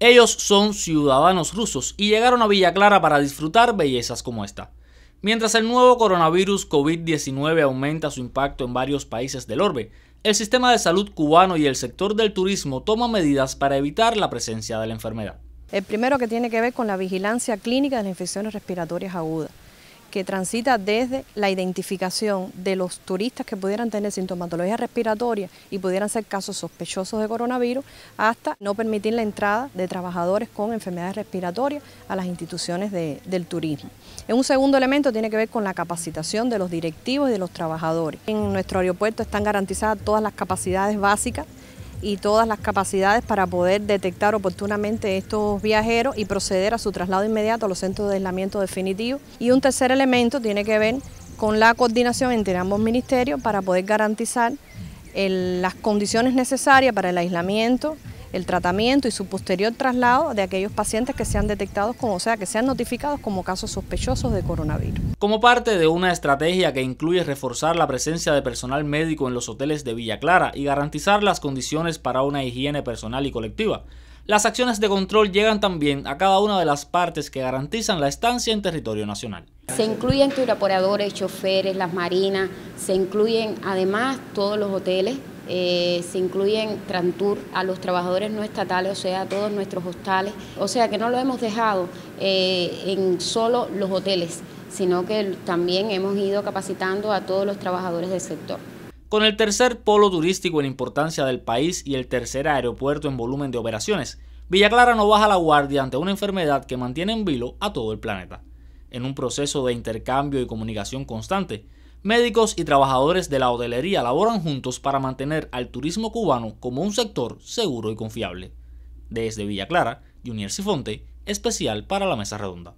Ellos son ciudadanos rusos y llegaron a Villa Clara para disfrutar bellezas como esta. Mientras el nuevo coronavirus COVID-19 aumenta su impacto en varios países del orbe, el sistema de salud cubano y el sector del turismo toman medidas para evitar la presencia de la enfermedad. El primero que tiene que ver con la vigilancia clínica de las infecciones respiratorias agudas que transita desde la identificación de los turistas que pudieran tener sintomatología respiratoria y pudieran ser casos sospechosos de coronavirus, hasta no permitir la entrada de trabajadores con enfermedades respiratorias a las instituciones del turismo. En un segundo elemento tiene que ver con la capacitación de los directivos y de los trabajadores. En nuestro aeropuerto están garantizadas todas las capacidades básicas y todas las capacidades para poder detectar oportunamente estos viajeros y proceder a su traslado inmediato a los centros de aislamiento definitivo. Y un tercer elemento tiene que ver con la coordinación entre ambos ministerios para poder garantizar las condiciones necesarias para el aislamiento, el tratamiento y su posterior traslado de aquellos pacientes que sean detectados como, o sea, que sean notificados como casos sospechosos de coronavirus. Como parte de una estrategia que incluye reforzar la presencia de personal médico en los hoteles de Villa Clara y garantizar las condiciones para una higiene personal y colectiva, las acciones de control llegan también a cada una de las partes que garantizan la estancia en territorio nacional. Se incluyen turoperadores, choferes, las marinas, se incluyen además todos los hoteles eh, se incluyen Trantur, a los trabajadores no estatales, o sea, a todos nuestros hostales. O sea que no lo hemos dejado eh, en solo los hoteles, sino que también hemos ido capacitando a todos los trabajadores del sector. Con el tercer polo turístico en importancia del país y el tercer aeropuerto en volumen de operaciones, Villa Clara no baja la guardia ante una enfermedad que mantiene en vilo a todo el planeta. En un proceso de intercambio y comunicación constante, Médicos y trabajadores de la hotelería laboran juntos para mantener al turismo cubano como un sector seguro y confiable. Desde Villa Clara, Junior Sifonte, especial para la Mesa Redonda.